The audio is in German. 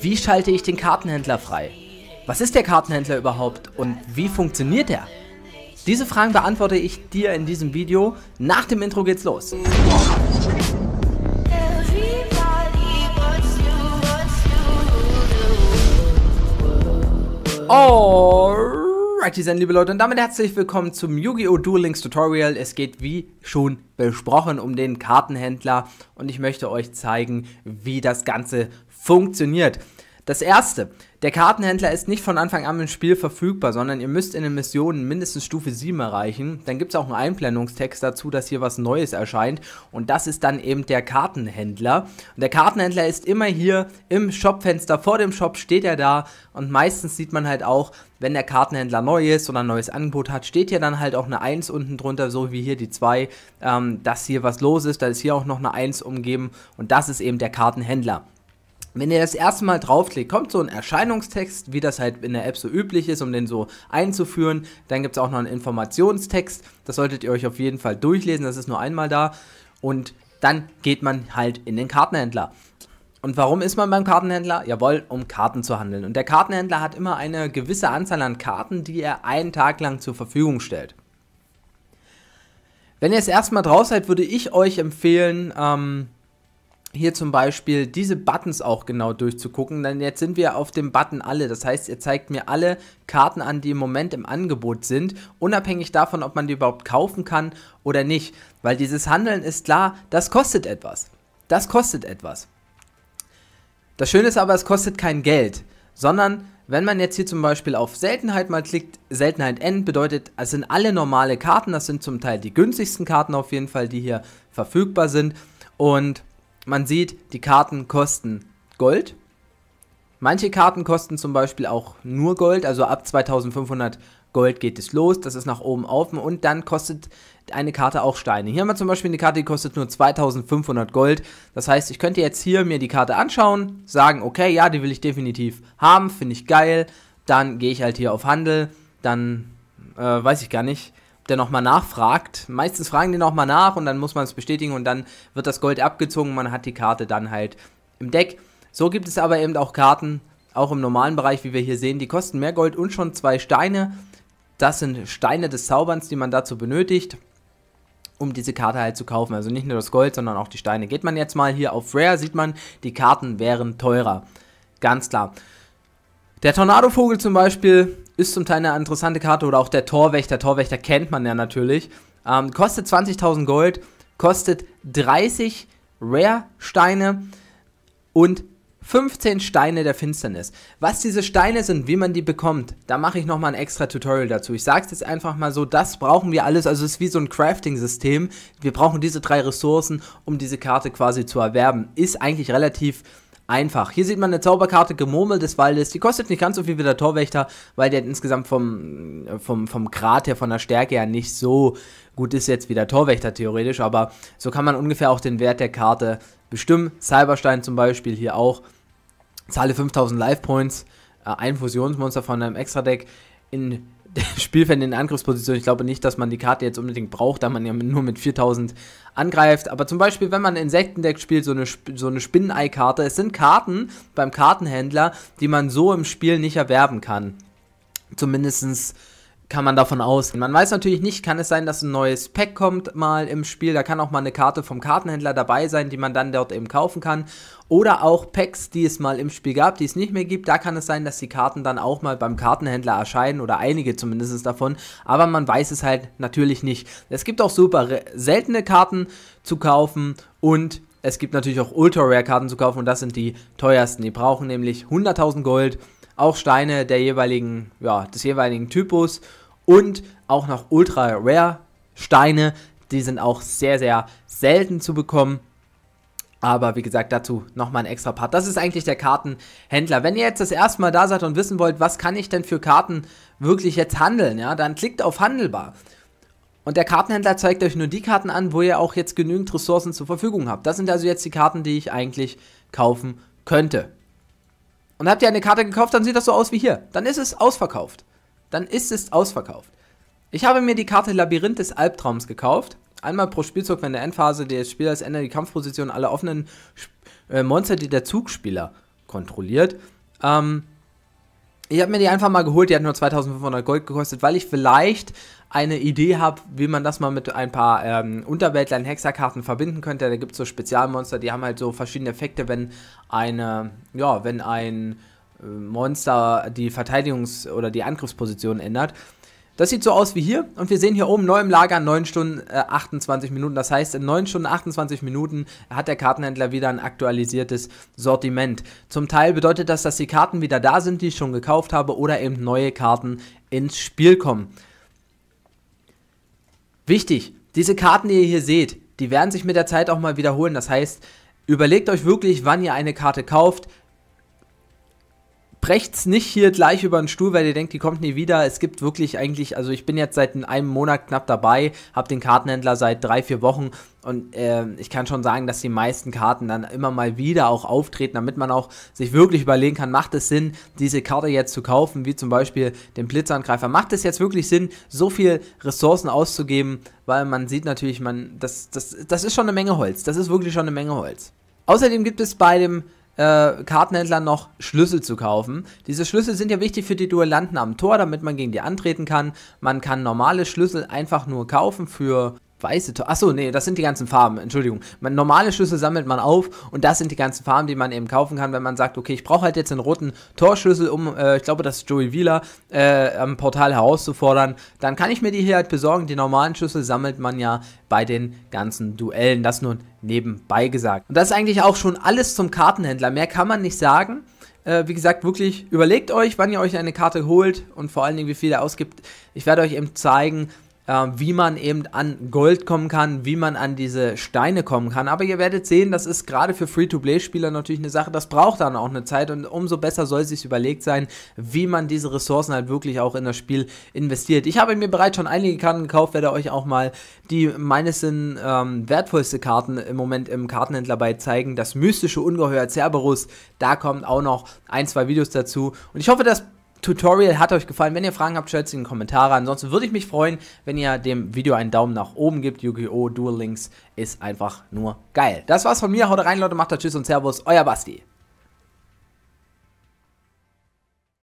Wie schalte ich den Kartenhändler frei? Was ist der Kartenhändler überhaupt und wie funktioniert er? Diese Fragen beantworte ich dir in diesem Video. Nach dem Intro geht's los. Alright. Alrighty dann, liebe Leute, und damit herzlich willkommen zum Yu-Gi-Oh! Duel Links Tutorial. Es geht wie schon besprochen um den Kartenhändler und ich möchte euch zeigen, wie das Ganze funktioniert. Das erste, der Kartenhändler ist nicht von Anfang an im Spiel verfügbar, sondern ihr müsst in den Missionen mindestens Stufe 7 erreichen. Dann gibt es auch einen Einblendungstext dazu, dass hier was Neues erscheint und das ist dann eben der Kartenhändler. Und der Kartenhändler ist immer hier im Shopfenster, vor dem Shop steht er da und meistens sieht man halt auch, wenn der Kartenhändler neu ist oder ein neues Angebot hat, steht hier dann halt auch eine 1 unten drunter, so wie hier die 2, ähm, dass hier was los ist, da ist hier auch noch eine 1 umgeben und das ist eben der Kartenhändler. Wenn ihr das erste Mal draufklickt, kommt so ein Erscheinungstext, wie das halt in der App so üblich ist, um den so einzuführen. Dann gibt es auch noch einen Informationstext, das solltet ihr euch auf jeden Fall durchlesen, das ist nur einmal da. Und dann geht man halt in den Kartenhändler. Und warum ist man beim Kartenhändler? Jawohl, um Karten zu handeln. Und der Kartenhändler hat immer eine gewisse Anzahl an Karten, die er einen Tag lang zur Verfügung stellt. Wenn ihr es erstmal drauf seid, würde ich euch empfehlen, ähm, hier zum Beispiel diese Buttons auch genau durchzugucken, denn jetzt sind wir auf dem Button alle. Das heißt, er zeigt mir alle Karten an, die im Moment im Angebot sind, unabhängig davon, ob man die überhaupt kaufen kann oder nicht. Weil dieses Handeln ist klar, das kostet etwas. Das kostet etwas. Das Schöne ist aber, es kostet kein Geld, sondern wenn man jetzt hier zum Beispiel auf Seltenheit mal klickt, Seltenheit N bedeutet, es sind alle normale Karten, das sind zum Teil die günstigsten Karten auf jeden Fall, die hier verfügbar sind und man sieht, die Karten kosten Gold. Manche Karten kosten zum Beispiel auch nur Gold, also ab 2500 Gold geht es los, das ist nach oben offen und dann kostet eine Karte auch Steine. Hier haben wir zum Beispiel eine Karte, die kostet nur 2500 Gold. Das heißt, ich könnte jetzt hier mir die Karte anschauen, sagen, okay, ja, die will ich definitiv haben, finde ich geil. Dann gehe ich halt hier auf Handel, dann äh, weiß ich gar nicht der nochmal nachfragt. Meistens fragen die nochmal nach und dann muss man es bestätigen und dann wird das Gold abgezogen. Man hat die Karte dann halt im Deck. So gibt es aber eben auch Karten, auch im normalen Bereich, wie wir hier sehen, die kosten mehr Gold und schon zwei Steine. Das sind Steine des Zauberns, die man dazu benötigt, um diese Karte halt zu kaufen. Also nicht nur das Gold, sondern auch die Steine. Geht man jetzt mal hier auf Rare, sieht man, die Karten wären teurer. Ganz klar. Der Tornadovogel zum Beispiel ist zum Teil eine interessante Karte oder auch der Torwächter. Torwächter kennt man ja natürlich. Ähm, kostet 20.000 Gold, kostet 30 Rare-Steine und 15 Steine der Finsternis. Was diese Steine sind, wie man die bekommt, da mache ich nochmal ein extra Tutorial dazu. Ich sage es jetzt einfach mal so, das brauchen wir alles, also es ist wie so ein Crafting-System. Wir brauchen diese drei Ressourcen, um diese Karte quasi zu erwerben. Ist eigentlich relativ einfach. Hier sieht man eine Zauberkarte Gemurmel des Waldes. Die kostet nicht ganz so viel wie der Torwächter, weil der insgesamt vom, vom, vom Grad her, von der Stärke her nicht so gut ist jetzt wie der Torwächter theoretisch. Aber so kann man ungefähr auch den Wert der Karte bestimmen. Cyberstein zum Beispiel hier auch. Zahle 5000 Life Points, äh, ein Fusionsmonster von einem Extra-Deck in Spielfan in Angriffsposition. Ich glaube nicht, dass man die Karte jetzt unbedingt braucht, da man ja nur mit 4000 angreift. Aber zum Beispiel, wenn man Insektendeck spielt, so eine, so eine Spinnenei-Karte. Es sind Karten beim Kartenhändler, die man so im Spiel nicht erwerben kann. Zumindestens kann man davon ausgehen. Man weiß natürlich nicht, kann es sein, dass ein neues Pack kommt mal im Spiel. Da kann auch mal eine Karte vom Kartenhändler dabei sein, die man dann dort eben kaufen kann. Oder auch Packs, die es mal im Spiel gab, die es nicht mehr gibt. Da kann es sein, dass die Karten dann auch mal beim Kartenhändler erscheinen oder einige zumindest davon. Aber man weiß es halt natürlich nicht. Es gibt auch super seltene Karten zu kaufen und es gibt natürlich auch Ultra-Rare-Karten zu kaufen und das sind die teuersten. Die brauchen nämlich 100.000 Gold, auch Steine der jeweiligen, ja, des jeweiligen Typus und auch noch ultra rare Steine. Die sind auch sehr, sehr selten zu bekommen. Aber wie gesagt, dazu nochmal ein extra Part. Das ist eigentlich der Kartenhändler. Wenn ihr jetzt das erste Mal da seid und wissen wollt, was kann ich denn für Karten wirklich jetzt handeln, ja, dann klickt auf Handelbar. Und der Kartenhändler zeigt euch nur die Karten an, wo ihr auch jetzt genügend Ressourcen zur Verfügung habt. Das sind also jetzt die Karten, die ich eigentlich kaufen könnte. Und habt ihr eine Karte gekauft, dann sieht das so aus wie hier. Dann ist es ausverkauft dann ist es ausverkauft. Ich habe mir die Karte Labyrinth des Albtraums gekauft. Einmal pro Spielzug, wenn der Endphase des Spielers ändert, die Kampfposition alle offenen äh, Monster, die der Zugspieler kontrolliert. Ähm, ich habe mir die einfach mal geholt, die hat nur 2500 Gold gekostet, weil ich vielleicht eine Idee habe, wie man das mal mit ein paar ähm, Unterweltlern Hexerkarten verbinden könnte. Da gibt es so Spezialmonster, die haben halt so verschiedene Effekte, wenn eine, ja, wenn ein Monster die Verteidigungs- oder die Angriffsposition ändert. Das sieht so aus wie hier. Und wir sehen hier oben neu im Lager 9 Stunden äh, 28 Minuten. Das heißt, in 9 Stunden 28 Minuten hat der Kartenhändler wieder ein aktualisiertes Sortiment. Zum Teil bedeutet das, dass die Karten wieder da sind, die ich schon gekauft habe, oder eben neue Karten ins Spiel kommen. Wichtig, diese Karten, die ihr hier seht, die werden sich mit der Zeit auch mal wiederholen. Das heißt, überlegt euch wirklich, wann ihr eine Karte kauft, brecht's nicht hier gleich über den Stuhl, weil ihr denkt, die kommt nie wieder. Es gibt wirklich eigentlich, also ich bin jetzt seit einem Monat knapp dabei, habe den Kartenhändler seit drei, vier Wochen und äh, ich kann schon sagen, dass die meisten Karten dann immer mal wieder auch auftreten, damit man auch sich wirklich überlegen kann, macht es Sinn, diese Karte jetzt zu kaufen, wie zum Beispiel den Blitzangreifer. Macht es jetzt wirklich Sinn, so viel Ressourcen auszugeben, weil man sieht natürlich, man, das, das, das ist schon eine Menge Holz. Das ist wirklich schon eine Menge Holz. Außerdem gibt es bei dem äh, Kartenhändlern noch Schlüssel zu kaufen. Diese Schlüssel sind ja wichtig für die Duellanten am Tor, damit man gegen die antreten kann. Man kann normale Schlüssel einfach nur kaufen für Weiße Tore. Achso, nee, das sind die ganzen Farben. Entschuldigung. Man, normale Schlüssel sammelt man auf und das sind die ganzen Farben, die man eben kaufen kann, wenn man sagt, okay, ich brauche halt jetzt einen roten Torschlüssel, um, äh, ich glaube, das ist Joey Wheeler, äh, am Portal herauszufordern. Dann kann ich mir die hier halt besorgen. Die normalen Schlüssel sammelt man ja bei den ganzen Duellen. Das nur nebenbei gesagt. Und das ist eigentlich auch schon alles zum Kartenhändler. Mehr kann man nicht sagen äh, wie gesagt, wirklich überlegt euch, wann ihr euch eine Karte holt und vor allen Dingen, wie viel ihr ausgibt. Ich werde euch eben zeigen, äh, wie man eben an Gold kommen kann, wie man an diese Steine kommen kann. Aber ihr werdet sehen, das ist gerade für Free-to-Play-Spieler natürlich eine Sache, das braucht dann auch eine Zeit und umso besser soll es sich überlegt sein, wie man diese Ressourcen halt wirklich auch in das Spiel investiert. Ich habe mir bereits schon einige Karten gekauft, werde euch auch mal die meines Sinn ähm, wertvollste Karten im Moment im Kartenhändler bei zeigen. Das mystische Ungeheuer Cerberus, da kommen auch noch ein, zwei Videos dazu. Und ich hoffe, dass Tutorial hat euch gefallen. Wenn ihr Fragen habt, schreibt sie in die Kommentare. Ansonsten würde ich mich freuen, wenn ihr dem Video einen Daumen nach oben gibt. Yu-Gi-Oh! Duel Links ist einfach nur geil. Das war's von mir. Haut rein, Leute. Macht das Tschüss und Servus. Euer Basti.